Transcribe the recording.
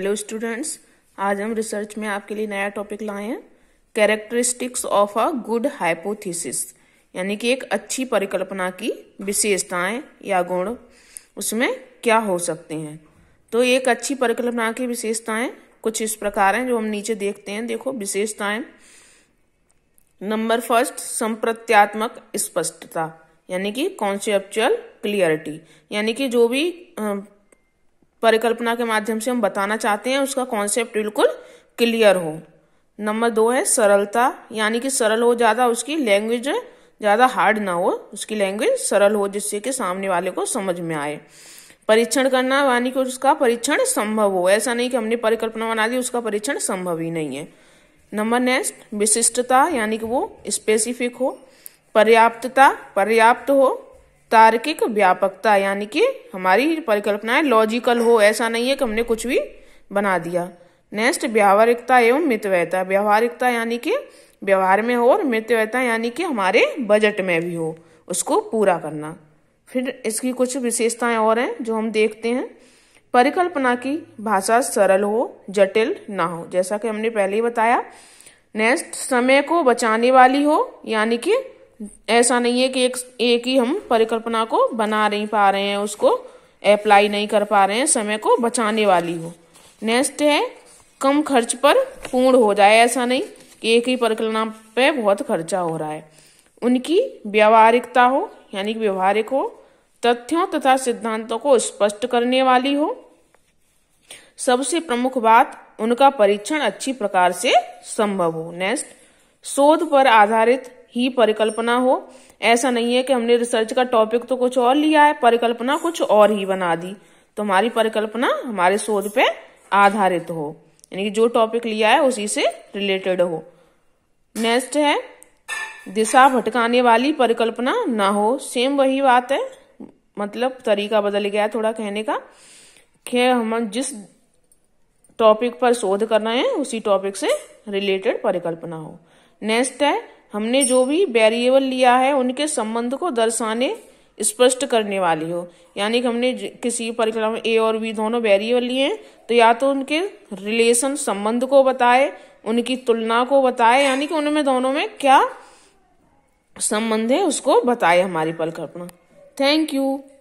hello students आज हम research में आपके लिए नया टॉपिक लाए हैं characteristics of a good hypothesis यानी कि एक अच्छी परिकल्पना की विशेषताएं या गुण उसमें क्या हो सकते हैं तो एक अच्छी परिकल्पना की विशेषताएं कुछ इस प्रकार हैं जो हम नीचे देखते हैं देखो विशेषताएं नंबर फर्स्ट संप्रत्यात्मक स्पष्टता यानी कि कॉन्सेप्चुअल क्लियरिटी यानी कि जो भी परिकल्पना के माध्यम से हम बताना चाहते हैं उसका कॉन्सेप्ट बिल्कुल क्लियर हो नंबर दो है सरलता यानी कि सरल हो ज़्यादा उसकी लैंग्वेज ज़्यादा हार्ड ना हो उसकी लैंग्वेज सरल हो जिससे कि सामने वाले को समझ में आए परीक्षण करना यानी कि उसका परीक्षण संभव हो ऐसा नहीं कि हमने परिकल्पना बना दी उसका परीक्षण संभव ही नहीं है नंबर नेक्स्ट विशिष्टता यानी कि वो स्पेसिफिक हो पर्याप्तता पर्याप्त हो तार्किक व्यापकता यानी कि हमारी परिकल्पनाएं लॉजिकल हो ऐसा नहीं है कि हमने कुछ भी बना दिया नेक्स्ट व्यावहारिकता एवं मितव्यता व्यवहारिकता यानी कि व्यवहार में हो और मितव्यता यानी कि हमारे बजट में भी हो उसको पूरा करना फिर इसकी कुछ विशेषताएं और हैं जो हम देखते हैं परिकल्पना की भाषा सरल हो जटिल ना हो जैसा कि हमने पहले ही बताया नेक्स्ट समय को बचाने वाली हो यानी कि ऐसा नहीं है कि एक एक ही हम परिकल्पना को बना नहीं पा रहे हैं उसको अप्लाई नहीं कर पा रहे हैं समय को बचाने वाली हो नेक्स्ट है कम खर्च पर पूर्ण हो जाए ऐसा नहीं कि एक ही परिकल्पना पे बहुत खर्चा हो रहा है उनकी व्यावहारिकता हो यानी कि व्यवहारिक हो तथ्यों तथा सिद्धांतों को स्पष्ट करने वाली हो सबसे प्रमुख बात उनका परीक्षण अच्छी प्रकार से संभव हो नेक्स्ट शोध पर आधारित ही परिकल्पना हो ऐसा नहीं है कि हमने रिसर्च का टॉपिक तो कुछ और लिया है परिकल्पना कुछ और ही बना दी तो हमारी परिकल्पना हमारे शोध पे आधारित हो यानी कि जो टॉपिक लिया है उसी से रिलेटेड हो नेक्स्ट है दिशा भटकाने वाली परिकल्पना ना हो सेम वही बात है मतलब तरीका बदल गया है थोड़ा कहने का कि हम जिस टॉपिक पर शोध कर रहे हैं उसी टॉपिक से रिलेटेड परिकल्पना हो नेक्स्ट है हमने जो भी वेरिएबल लिया है उनके संबंध को दर्शाने स्पष्ट करने वाली हो यानी कि हमने किसी परिक्रमा में ए और बी दोनों वेरिएबल लिए हैं तो या तो उनके रिलेशन संबंध को बताए उनकी तुलना को बताए यानी कि उनमें दोनों में क्या संबंध है उसको बताए हमारी परिकल्पना थैंक यू